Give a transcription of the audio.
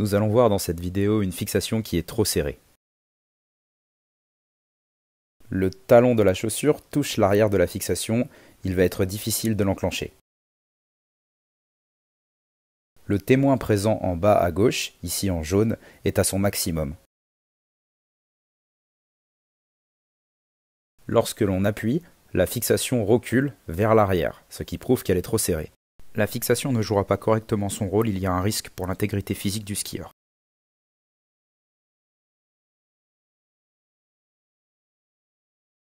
Nous allons voir dans cette vidéo une fixation qui est trop serrée. Le talon de la chaussure touche l'arrière de la fixation, il va être difficile de l'enclencher. Le témoin présent en bas à gauche, ici en jaune, est à son maximum. Lorsque l'on appuie, la fixation recule vers l'arrière, ce qui prouve qu'elle est trop serrée. La fixation ne jouera pas correctement son rôle, il y a un risque pour l'intégrité physique du skieur.